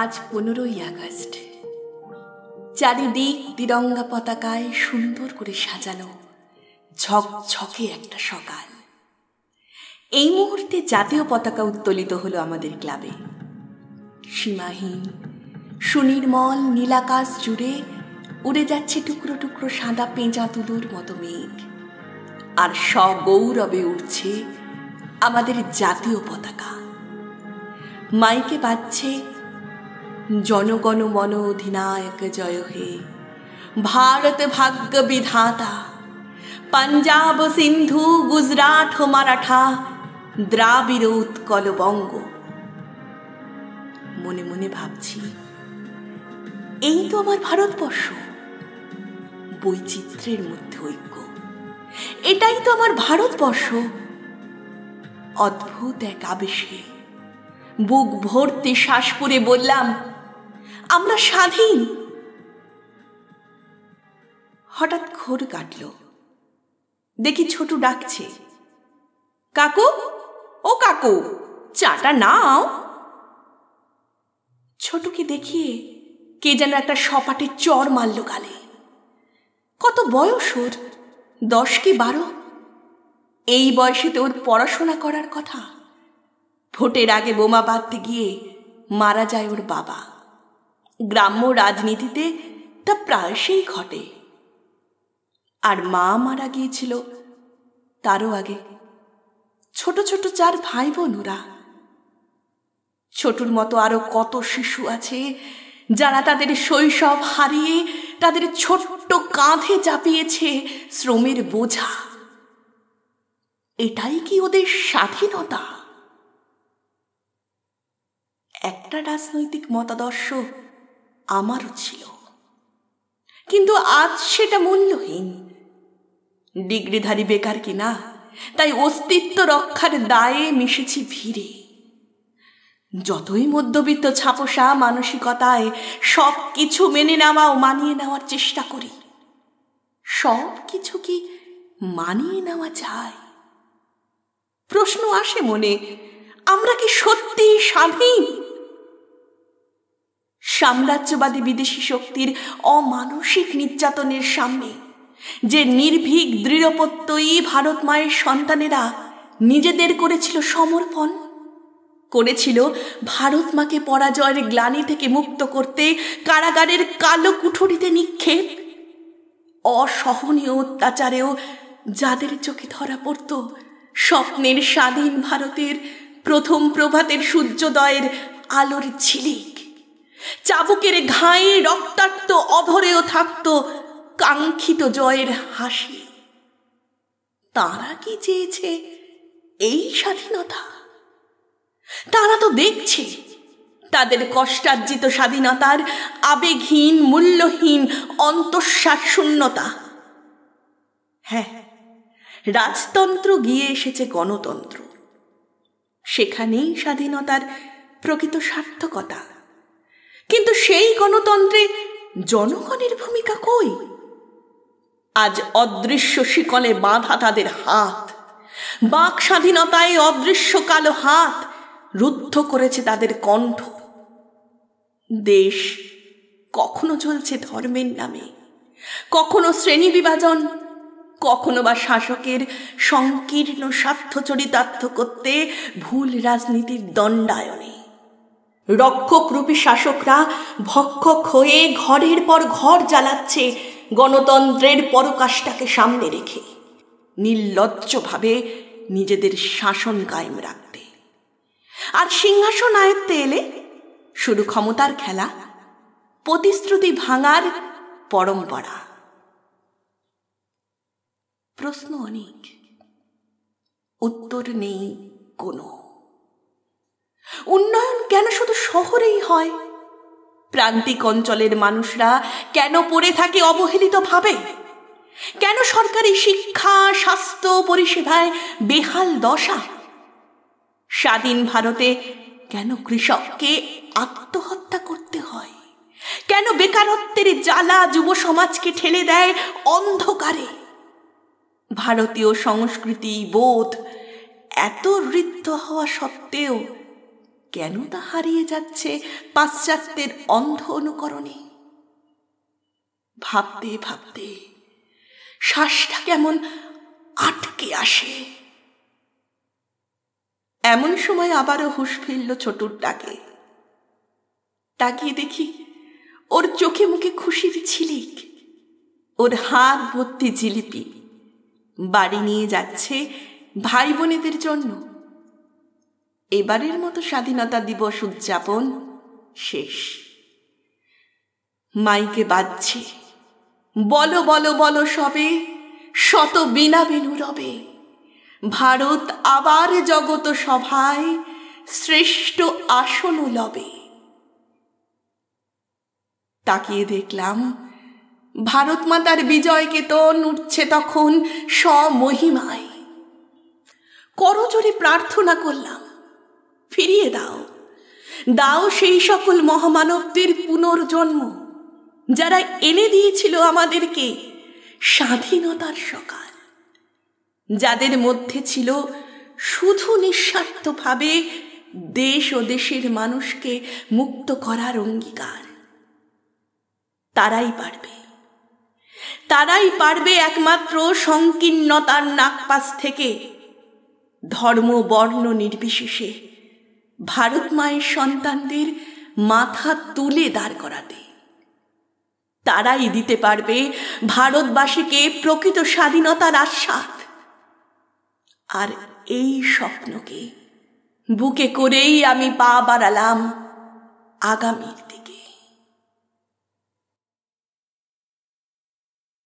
আজ পনেরোই আগস্ট চারিদিক তিরঙ্গা পতাকায় সুন্দর করে সাজানো ঝকঝকে একটা সকাল এই মুহূর্তে জাতীয় পতাকা উত্তোলিত হলো আমাদের ক্লাবে সীমাহীন সুনির্মল নীলাকাশ জুড়ে উড়ে যাচ্ছে টুকরো টুকরো সাদা পেঁচা তুলোর মতো মেঘ আর সগৌরবে উঠছে আমাদের জাতীয় পতাকা মাইকে বাজছে জনগণ মন অধিনায়ক জয় হে ভারত ভাগ্য বিধাতা পাঞ্জাব সিন্ধু গুজরাট মারাঠা দ্রাবির উৎকল বঙ্গ মনে মনে ভাবছি এই তো আমার ভারতবর্ষ বৈচিত্র্যের মধ্যে ঐক্য এটাই তো আমার ভারতবর্ষ অদ্ভুত এক আবেশে বুক ভর্তি শ্বাস করে বললাম আমরা স্বাধীন হঠাৎ ঘোর কাটল দেখি ছোট ডাকছে কাকু ও কাকু চাটা নাও ছোটকে দেখিয়ে কে যেন একটা সপাটে চর মারল গালে কত বয়স ওর দশ কি বারো এই বয়সে তো ওর পড়াশোনা করার কথা ভোটের আগে বোমা বাঁধতে গিয়ে মারা যায় ওর বাবা গ্রাম্য রাজনীতিতে তা প্রায়শই ঘটে আর মা মারা গিয়েছিল তারও আগে ছোট ছোট চার ভাই বোন ওরা ছোটুর মতো আরো কত শিশু আছে যারা তাদের শৈশব হারিয়ে তাদের ছোট্ট কাঁধে চাপিয়েছে শ্রমের বোঝা এটাই কি ওদের স্বাধীনতা একটা রাজনৈতিক মতাদর্শ আমারও ছিল কিন্তু আজ সেটা মূল্যহীন ডিগ্রিধারী বেকার কিনা তাই অস্তিত্ব রক্ষার দায়ে মিশেছি ভিড়ে যতই মধ্যবিত্ত ছাপসা মানসিকতায় সব কিছু মেনে নেওয়া ও মানিয়ে নেওয়ার চেষ্টা করি সব কিছু কি মানিয়ে নেওয়া যায় প্রশ্ন আসে মনে আমরা কি সত্যি স্বাধীন সাম্রাজ্যবাদী বিদেশি শক্তির অমানসিক নির্যাতনের সামনে যে নির্ভীক দৃঢ়পত্যই ভারত মায়ের সন্তানেরা নিজেদের করেছিল সমর্পণ করেছিল ভারত মাকে পরাজয়ের গ্লানি থেকে মুক্ত করতে কারাগারের কালো কুঠুরিতে নিক্ষেপ অসহনীয় অত্যাচারেও যাদের চোখে ধরা পড়ত স্বপ্নের স্বাধীন ভারতের প্রথম প্রভাতের সূর্যোদয়ের আলোর ঝিলিক চাবুকের ঘাঁয়ে রক্তাক্ত অধরেও থাকত কাঙ্ক্ষিত জয়ের হাসি তারা কি চেয়েছে এই স্বাধীনতা তারা তো দেখছে তাদের কষ্টার্জিত স্বাধীনতার আবেগহীন মূল্যহীন অন্তঃশ্বাস শূন্যতা হ্যাঁ রাজতন্ত্র গিয়ে এসেছে গণতন্ত্র সেখানেই স্বাধীনতার প্রকৃত সার্থকতা কিন্তু সেই গণতন্ত্রে জনগণের ভূমিকা কই আজ অদৃশ্য শিকলে বাঁধা তাদের হাত বাক স্বাধীনতায় অদৃশ্য কালো হাত রুদ্ধ করেছে তাদের কণ্ঠ দেশ কখনো চলছে ধর্মের নামে কখনো শ্রেণী বিভাজন কখনো বা শাসকের সংকীর্ণ স্বার্থ চরিতার্থ করতে ভুল রাজনীতির দণ্ডায়নে রক্ষকরূপী শাসকরা ভক্ষক হয়ে ঘরের পর ঘর জ্বালাচ্ছে গণতন্ত্রের পরকাশটাকে সামনে রেখে নির্লজ্জভাবে নিজেদের শাসন কায়েম রাখতে আর সিংহাসন আয়ত্তে এলে শুরু ক্ষমতার খেলা প্রতিশ্রুতি ভাঙার পরম্পরা প্রশ্ন অনেক উত্তর নেই কোনো উন্নয়ন কেন শুধু শহরেই হয় প্রান্তিক অঞ্চলের মানুষরা কেন পড়ে থাকে অবহেলিতভাবে কেন সরকারি শিক্ষা স্বাস্থ্য পরিষেবায় বেহাল দশা স্বাধীন ভারতে কেন কৃষককে আত্মহত্যা করতে হয় কেন বেকারত্বের জ্বালা যুব সমাজকে ঠেলে দেয় অন্ধকারে ভারতীয় সংস্কৃতি বোধ এত ঋদ্ধ হওয়া সত্ত্বেও কেন তা হারিয়ে যাচ্ছে পাশ্চাত্যের অন্ধ অনুকরণে ভাবতে ভাবতে শ্বাসটা কেমন আটকে আসে এমন সময় আবারও হুশ ফিরল ছোটুর ডাকে তাকিয়ে দেখি ওর চোখে মুখে খুশির ছিলিক ওর হাত ভর্তি জিলিপি বাড়ি নিয়ে যাচ্ছে ভাই বোনেদের জন্য এবারের মতো স্বাধীনতা দিবস উদযাপন শেষ মাইকে বাজছে বলো বলো বলো সবে শত বিনা বিনু রবে ভারত আবার জগত সভায় শ্রেষ্ঠ আসন লবে তাকিয়ে দেখলাম ভারত মাতার বিজয় কেতন উঠছে তখন স্বমহিমায় করজোরে প্রার্থনা করলাম ফিরিয়ে দাও দাও সেই সকল মহামানবদের পুনর্জন্ম যারা এনে দিয়েছিল আমাদেরকে স্বাধীনতার সকাল যাদের মধ্যে ছিল শুধু নিঃস্বার্থভাবে দেশ ও দেশের মানুষকে মুক্ত করার অঙ্গীকার তারাই পারবে তারাই পারবে একমাত্র সংকীর্ণতার নাকপাশ থেকে ধর্ম বর্ণ নির্বিশেষে ভারত মায়ের সন্তানদের মাথা তুলে দাঁড় করাতে তারাই দিতে পারবে ভারতবাসীকে প্রকৃত স্বাধীনতার আস্বাদ আর এই স্বপ্নকে বুকে করেই আমি পা বাড়ালাম আগামী